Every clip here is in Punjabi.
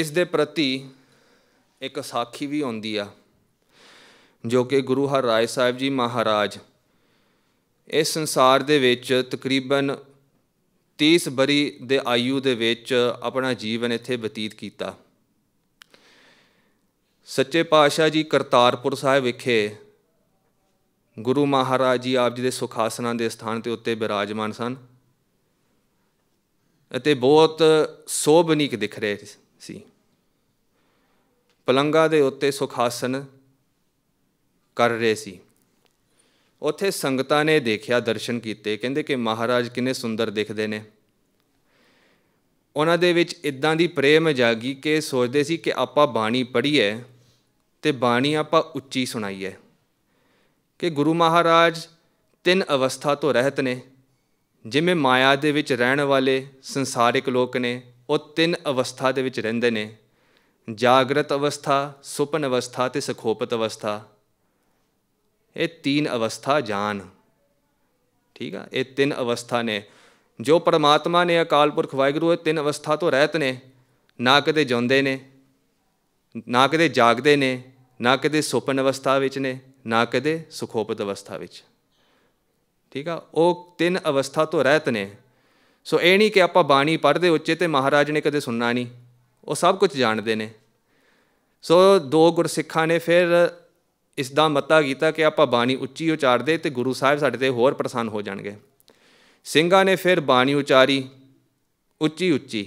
ਇਸ ਦੇ ਪ੍ਰਤੀ ਇੱਕ ਸਾਖੀ ਵੀ ਆਉਂਦੀ ਆ ਜੋ ਕਿ ਗੁਰੂ ਹਰ Rai ਸਾਹਿਬ ਜੀ ਮਹਾਰਾਜ ਇਸ ਸੰਸਾਰ ਦੇ ਵਿੱਚ ਤਕਰੀਬਨ 30 ਬਰੀ ਦੇ ਆਯੂ ਦੇ ਵਿੱਚ ਆਪਣਾ ਜੀਵਨ ਇੱਥੇ ਬਤੀਤ ਕੀਤਾ ਸੱਚੇ ਪਾਤਸ਼ਾਹ ਜੀ ਕਰਤਾਰਪੁਰ ਸਾਹਿਬ ਵਿਖੇ ਗੁਰੂ ਮਹਾਰਾਜ ਜੀ ਆਪ ਜੀ ਦੇ ਸੁਖਾਸਨਾਂ ਦੇ ਸਥਾਨ ਤੇ ਉੱਤੇ ਬਿਰਾਜਮਾਨ ਸਨ ਅਤੇ ਬਹੁਤ ਸੋਭਨੀਕ ਦਿਖ ਰਹੇ ਸੀ ਪਲੰਗਾ ਦੇ ਉੱਤੇ ਸੁਖਾਸਨ ਕਰ ਰਹੇ ਸੀ ਉੱਥੇ ਸੰਗਤਾਂ ਨੇ ਦੇਖਿਆ ਦਰਸ਼ਨ ਕੀਤੇ ਕਹਿੰਦੇ ਕਿ ਮਹਾਰਾਜ ਕਿੰਨੇ ਸੁੰਦਰ ਦਿਖਦੇ ਨੇ ਉਹਨਾਂ ਦੇ ਵਿੱਚ ਇਦਾਂ ਦੀ ਪ੍ਰੇਮ ਜਾਗੀ ਕਿ ਸੋਚਦੇ ਸੀ ਕਿ ਆਪਾਂ ਬਾਣੀ ਪੜ੍ਹੀਏ ਤੇ ਬਾਣੀ ਆਪਾਂ ਉੱਚੀ ਸੁਣਾਈਏ ਕਿ ਗੁਰੂ ਮਹਾਰਾਜ ਤਿੰਨ ਅਵਸਥਾ ਤੋਂ ਰਹਿਤ ਨੇ ਜਿਵੇਂ ਮਾਇਆ ਦੇ ਵਿੱਚ ਰਹਿਣ ਵਾਲੇ ਸੰਸਾਰਿਕ ਲੋਕ ਨੇ ਉਹ ਤਿੰਨ ਅਵਸਥਾ ਦੇ ਵਿੱਚ ਰਹਿੰਦੇ ਨੇ ਜਾਗਰਤ ਅਵਸਥਾ ਸੁਪਨ ਅਵਸਥਾ ਤੇ ਸਖੋਪਤ ਅਵਸਥਾ ਇਹ ਤਿੰਨ ਅਵਸਥਾ ਜਾਣ ਠੀਕ ਆ ਇਹ ਤਿੰਨ ਅਵਸਥਾ ਨੇ ਜੋ ਪਰਮਾਤਮਾ ਨੇ ਅਕਾਲ ਪੁਰਖ ਵਾਹਿਗੁਰੂ ਇਹ ਤਿੰਨ ਅਵਸਥਾ ਤੋਂ ਰਹਿਤ ਨੇ ਨਾ ਕਦੇ ਜਾਂਦੇ ਨੇ ਨਾ ਕਦੇ ਜਾਗਦੇ ਨੇ ਨਾ ਕਦੇ ਸੁਪਨ ਅਵਸਥਾ ਵਿੱਚ ਨੇ ਨਾ ਕਦੇ ਸੁਖੋਪਤ ਅਵਸਥਾ ਵਿੱਚ ਠੀਕ ਆ ਉਹ ਤਿੰਨ ਅਵਸਥਾ ਤੋਂ ਰਹਿਤ ਨੇ ਸੋ ਇਹ ਨਹੀਂ ਕਿ ਆਪਾਂ ਬਾਣੀ ਪੜ੍ਹਦੇ ਉੱਚੇ ਤੇ ਮਹਾਰਾਜ ਨੇ ਕਦੇ ਸੁਣਨਾ ਨਹੀਂ ਉਹ ਸਭ ਕੁਝ ਜਾਣਦੇ ਨੇ ਸੋ ਦੋ ਗੁਰਸਿੱਖਾਂ ਨੇ ਫਿਰ ਇਸ ਦਾ ਮਤਾ ਕੀਤਾ ਕਿ ਆਪਾਂ ਬਾਣੀ ਉੱਚੀ ਉਚਾਰਦੇ ਤੇ ਗੁਰੂ ਸਾਹਿਬ ਸਾਡੇ ਤੇ ਹੋਰ ਪ੍ਰਸੰਨ ਹੋ ਜਾਣਗੇ ਸਿੰਘਾਂ ਨੇ ਫਿਰ ਬਾਣੀ ਉਚਾਰੀ ਉੱਚੀ ਉੱਚੀ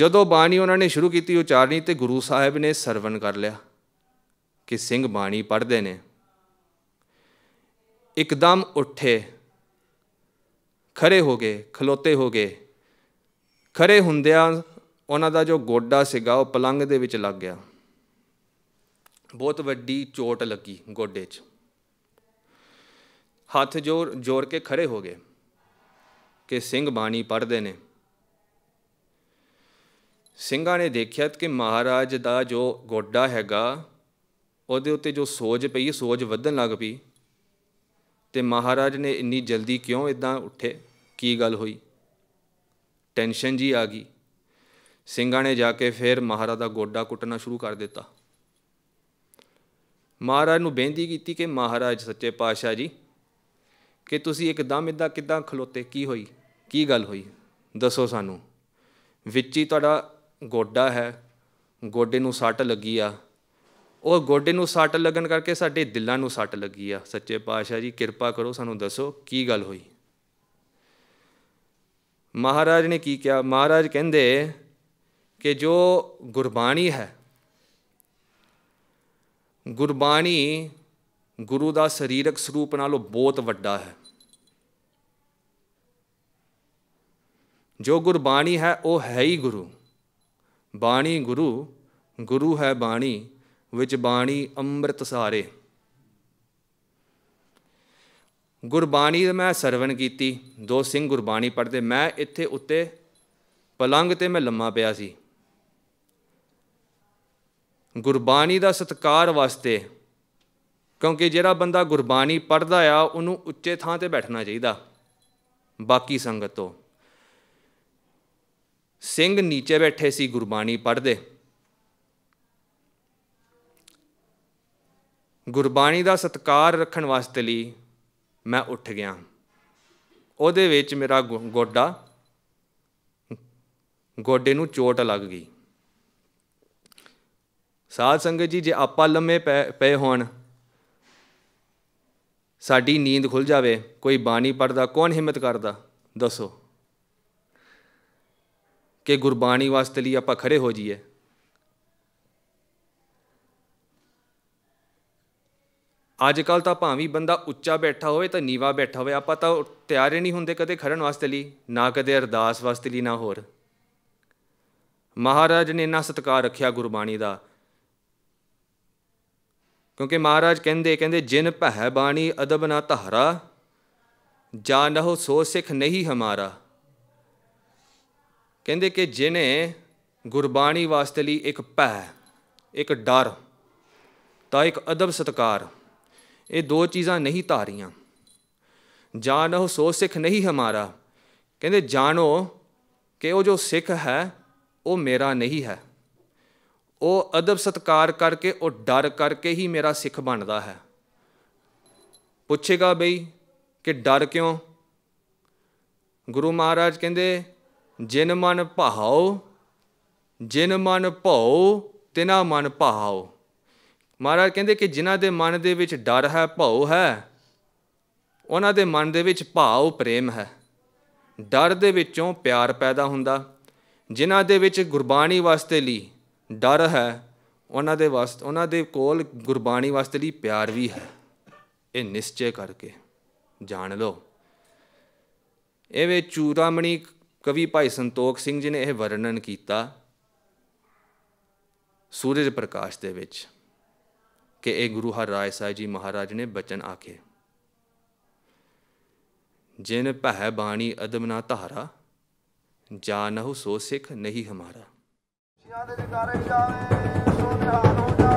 ਜਦੋਂ ਬਾਣੀ ਉਹਨਾਂ ਨੇ ਸ਼ੁਰੂ ਕੀਤੀ ਉਚਾਰਨੀ ਤੇ ਗੁਰੂ ਸਾਹਿਬ ਨੇ ਸਰਵਨ ਕਰ ਲਿਆ ਕਿ ਸਿੰਘ ਬਾਣੀ ਪੜ੍ਹਦੇ ਨੇ ਇੱਕਦਮ ਉੱਠੇ ਖੜੇ ਹੋ ਗਏ ਖਲੋਤੇ ਹੋ ਗਏ ਖੜੇ ਹੁੰਦਿਆਂ ਉਹਨਾਂ ਦਾ ਜੋ ਗੋਡਾ ਸੀਗਾ ਉਹ ਪਲੰਗ ਦੇ ਵਿੱਚ ਲੱਗ ਗਿਆ ਬਹੁਤ ਵੱਡੀ ਚੋਟ ਲੱਗੀ ਗੋਡੇ 'ਚ ਹੱਥ ਜੋਰ ਜੋਰ ਕੇ ਖੜੇ ਹੋ ਗਏ ਕਿ ਸਿੰਘ ਬਾਣੀ ਪੜਦੇ ਨੇ ਸਿੰਘਾਂ ਨੇ ਦੇਖਿਆ ਕਿ ਮਹਾਰਾਜ ਦਾ ਜੋ ਗੋਡਾ ਹੈਗਾ ਉਹਦੇ ਉੱਤੇ ਜੋ ਸੋਜ ਪਈ ਸੋਜ ਵਧਣ ਲੱਗ ਪਈ ਤੇ ਮਹਾਰਾਜ ਨੇ ਇੰਨੀ ਜਲਦੀ ਕਿਉਂ ਇਦਾਂ ਉੱਠੇ ਕੀ ਗੱਲ ਹੋਈ ਟੈਨਸ਼ਨ ਜੀ ਆ ਗਈ ਸਿੰਘਾਂ ਨੇ ਜਾ ਕੇ ਫਿਰ ਮਹਾਰਾਜ ਦਾ ਗੋਡਾ ਕੁੱਟਣਾ ਸ਼ੁਰੂ ਕਰ ਦਿੱਤਾ ਮਹਾਰਾਜ ਨੂੰ ਬੇਨਤੀ ਕੀਤੀ ਕਿ ਮਹਾਰਾਜ ਸੱਚੇ ਪਾਤਸ਼ਾਹ ਜੀ ਕਿ ਤੁਸੀਂ ਇੱਕਦਮ ਇਦਾਂ ਕਿਦਾਂ ਖਲੋਤੇ ਕੀ ਹੋਈ ਕੀ ਗੱਲ ਹੋਈ ਦੱਸੋ ਸਾਨੂੰ ਵਿੱਚ ਹੀ ਤੁਹਾਡਾ ਗੋਡਾ ਹੈ ਗੋਡੇ ਨੂੰ ਸੱਟ ਲੱਗੀ ਆ ਉਹ ਗੋਡੇ ਨੂੰ ਸੱਟ ਲੱਗਣ ਕਰਕੇ ਸਾਡੇ ਦਿਲਾਂ ਨੂੰ ਸੱਟ ਲੱਗੀ ਆ ਸੱਚੇ ਪਾਤਸ਼ਾਹ ਜੀ ਕਿਰਪਾ ਕਰੋ ਸਾਨੂੰ ਦੱਸੋ ਕੀ ਗੱਲ ਹੋਈ ਮਹਾਰਾਜ ਨੇ ਕੀ ਕਿਹਾ ਮਹਾਰਾਜ ਕਹਿੰਦੇ ਕਿ ਜੋ ਗੁਰਬਾਣੀ ਹੈ ਗੁਰਬਾਣੀ ਗੁਰੂ ਦਾ ਸਰੀਰਕ ਸਰੂਪ ਨਾਲੋਂ ਬਹੁਤ ਵੱਡਾ ਹੈ ਜੋ ਗੁਰਬਾਣੀ ਹੈ ਉਹ ਹੈ ਹੀ ਗੁਰੂ ਬਾਣੀ ਗੁਰੂ ਗੁਰੂ ਹੈ ਬਾਣੀ ਵਿੱਚ ਬਾਣੀ ਅੰਮ੍ਰਿਤ ਸਾਰੇ ਗੁਰਬਾਣੀ ਦਾ ਮੈਂ ਸਰਵਣ ਕੀਤੀ ਦੋ ਸਿੰਘ ਗੁਰਬਾਣੀ ਪੜ੍ਹਦੇ ਮੈਂ ਇੱਥੇ ਉੱਤੇ ਪਲੰਗ ਤੇ ਮੈਂ ਲੰਮਾ ਪਿਆ ਸੀ ਗੁਰਬਾਣੀ ਦਾ ਸਤਕਾਰ ਵਾਸਤੇ ਕਿਉਂਕਿ ਜਿਹੜਾ ਬੰਦਾ ਗੁਰਬਾਣੀ ਪੜਦਾ ਆ ਉਹਨੂੰ ਉੱਚੇ ਥਾਂ ਤੇ ਬੈਠਣਾ ਚਾਹੀਦਾ ਬਾਕੀ ਸੰਗਤ ਤੋਂ ਸਿੰਘ ਨੀਚੇ ਬੈਠੇ ਸੀ ਗੁਰਬਾਣੀ ਪੜਦੇ ਗੁਰਬਾਣੀ ਦਾ ਸਤਕਾਰ ਰੱਖਣ ਵਾਸਤੇ ਲਈ ਮੈਂ ਉੱਠ ਗਿਆ ਉਹਦੇ ਵਿੱਚ ਮੇਰਾ ਗੋਡਾ ਗੋਡੇ ਨੂੰ ਚੋਟ ਲੱਗ ਗਈ ਸਾਧ ਸੰਗਤ ਜੀ ਜੇ ਆਪਾਂ ਲੰਮੇ ਪਏ ਹੋਣ ਸਾਡੀ ਨੀਂਦ ਖੁੱਲ ਜਾਵੇ ਕੋਈ ਬਾਣੀ ਪੜਦਾ ਕੌਣ ਹਿੰਮਤ ਕਰਦਾ ਦੱਸੋ ਕਿ ਗੁਰਬਾਣੀ ਵਾਸਤੇ ਲਈ ਆਪਾਂ ਖੜੇ ਹੋ ਜਾਈਏ ਅੱਜ ਕੱਲ ਤਾਂ ਭਾਵੇਂ ਬੰਦਾ ਉੱਚਾ ਬੈਠਾ ਹੋਵੇ ਤਾਂ ਨੀਵਾ ਬੈਠਾ ਹੋਵੇ ਆਪਾਂ ਤਾਂ ਤਿਆਰ ਹੀ ਨਹੀਂ ਹੁੰਦੇ ਕਦੇ ਖੜਨ ਵਾਸਤੇ ਲਈ ਨਾ ਕਦੇ ਅਰਦਾਸ ਵਾਸਤੇ ਲਈ ਨਾ ਹੋਰ ਮਹਾਰਾਜ ਨੇ ਇੰਨਾ ਸਤਕਾਰ ਰੱਖਿਆ ਗੁਰਬਾਣੀ ਦਾ ਕਿਉਂਕਿ ਮਹਾਰਾਜ ਕਹਿੰਦੇ ਕਹਿੰਦੇ ਜਿਨ ਭੈ ਬਾਣੀ ਅਦਬ ਨਾ ਧਾਰਾ ਜਾ ਸੋ ਸਿੱਖ ਨਹੀਂ ਹਮਾਰਾ ਕਹਿੰਦੇ ਕਿ ਜਿਨੇ ਗੁਰਬਾਣੀ ਵਾਸਤੇ ਲਈ ਇੱਕ ਭੈ ਇੱਕ ਡਰ ਤਾਂ ਇੱਕ ਅਦਬ ਸਤਕਾਰ ਇਹ ਦੋ ਚੀਜ਼ਾਂ ਨਹੀਂ ਧਾਰੀਆਂ ਜਾਣੋ ਸੋ ਸਿੱਖ ਨਹੀਂ ਹਮਾਰਾ ਕਹਿੰਦੇ ਜਾਣੋ ਕਿ ਉਹ ਜੋ ਸਿੱਖ ਹੈ ਉਹ ਮੇਰਾ ਨਹੀਂ ਹੈ ਉਹ ਅਦਬ ਸਤਕਾਰ ਕਰਕੇ ਉਹ ਡਰ ਕਰਕੇ ਹੀ ਮੇਰਾ ਸਿੱਖ ਬਣਦਾ ਹੈ ਪੁੱਛੇਗਾ ਬਈ ਕਿ ਡਰ ਕਿਉਂ ਗੁਰੂ ਮਹਾਰਾਜ ਕਹਿੰਦੇ ਜਿਨ ਮਨ ਭਾਉ ਜਿਨ ਮਨ ਭਉ ਤਿਨਾ ਮਨ ਭਾਉ ਮਹਾਰਾਜ ਕਹਿੰਦੇ ਕਿ ਜਿਨ੍ਹਾਂ ਦੇ ਮਨ ਦੇ ਵਿੱਚ ਡਰ ਹੈ ਭਉ ਹੈ ਉਹਨਾਂ ਦੇ ਮਨ ਦੇ ਵਿੱਚ ਭਾਉ ਪ੍ਰੇਮ ਹੈ ਡਰ ਦੇ ਵਿੱਚੋਂ ਪਿਆਰ ਪੈਦਾ ਹੁੰਦਾ ਜਿਨ੍ਹਾਂ ਦੇ ਵਿੱਚ ਗੁਰਬਾਣੀ ਵਾਸਤੇ ਲਈ ਡਰ ਹੈ ਉਹਨਾਂ ਦੇ ਵਾਸਤੇ ਉਹਨਾਂ ਦੇ ਕੋਲ ਗੁਰਬਾਣੀ ਵਾਸਤੇ ਲਈ ਪਿਆਰ ਵੀ ਹੈ ਇਹ ਨਿਸ਼ਚੈ ਕਰਕੇ ਜਾਣ ਲਓ ਐਵੇਂ ਚੂਰਾਮਣੀ ਕਵੀ ਭਾਈ ਸੰਤੋਖ ਸਿੰਘ ਜੀ ਨੇ ਇਹ ਵਰਣਨ ਕੀਤਾ ਸੂਰਜ ਪ੍ਰਕਾਸ਼ ਦੇ ਵਿੱਚ ਕਿ ਇਹ ਗੁਰੂ ਹਰ ਰਾਏ ਸਾਹਿਬ ਜੀ ਮਹਾਰਾਜ ਨੇ ਬਚਨ ਆਖੇ ਜਿਨ ਭੈ ਬਾਣੀ ਅਦਮ ਨਾ ਧਾਰਾ ਜਾਣਹੁ ਸੋ ਸਿਖ ਨਹੀਂ ਹਮਾਰਾ ਸ਼ਿਆ ਦੇ ਨਿਕਾਰੇ ਜਾਵੇ ਸੋ ਨਿਹਾਲ ਹੋ ਜਾ